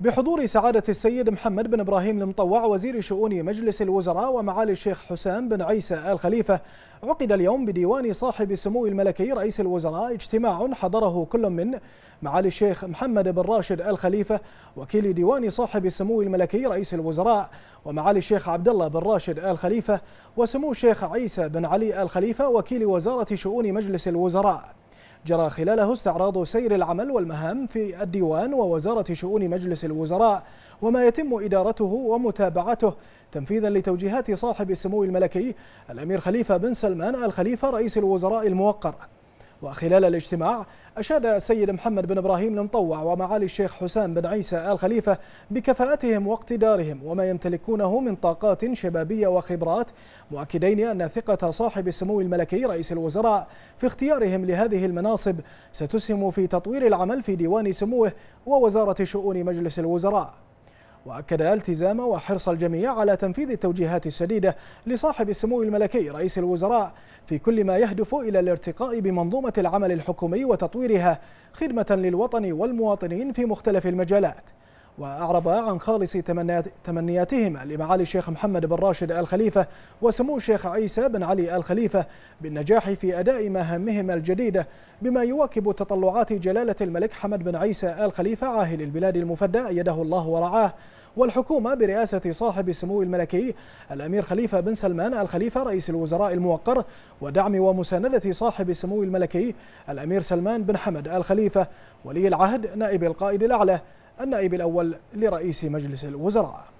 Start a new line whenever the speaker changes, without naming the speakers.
بحضور سعادة السيد محمد بن إبراهيم المطوع وزير شؤون مجلس الوزراء ومعالي الشيخ حسام بن عيسى آل خليفة عقد اليوم بديوان صاحب السمو الملكي رئيس الوزراء اجتماع حضره كل من معالي الشيخ محمد بن راشد آل خليفة وكيل ديوان صاحب السمو الملكي رئيس الوزراء ومعالي الشيخ عبد الله بن راشد آل خليفة وسمو الشيخ عيسى بن علي آل خليفة وكيل وزارة شؤون مجلس الوزراء جرى خلاله استعراض سير العمل والمهام في الديوان ووزارة شؤون مجلس الوزراء وما يتم إدارته ومتابعته تنفيذا لتوجيهات صاحب السمو الملكي الأمير خليفة بن سلمان الخليفة رئيس الوزراء الموقر وخلال الاجتماع أشاد السيد محمد بن إبراهيم المطوع ومعالي الشيخ حسام بن عيسى آل خليفة بكفاءتهم واقتدارهم وما يمتلكونه من طاقات شبابية وخبرات مؤكدين أن ثقة صاحب السمو الملكي رئيس الوزراء في اختيارهم لهذه المناصب ستسهم في تطوير العمل في ديوان سموه ووزارة شؤون مجلس الوزراء وأكد التزام وحرص الجميع على تنفيذ التوجيهات السديدة لصاحب السمو الملكي رئيس الوزراء في كل ما يهدف إلى الارتقاء بمنظومة العمل الحكومي وتطويرها خدمة للوطن والمواطنين في مختلف المجالات وأعرب عن خالص تمنياتهما لمعالي الشيخ محمد بن راشد الخليفة وسمو الشيخ عيسى بن علي الخليفة بالنجاح في أداء مهامهما الجديدة بما يواكب تطلعات جلالة الملك حمد بن عيسى الخليفة عاهل البلاد المفدى أيده الله ورعاه والحكومة برئاسة صاحب السمو الملكي الأمير خليفة بن سلمان الخليفة رئيس الوزراء الموقر ودعم ومساندة صاحب السمو الملكي الأمير سلمان بن حمد الخليفة ولي العهد نائب القائد الأعلى النائب الأول لرئيس مجلس الوزراء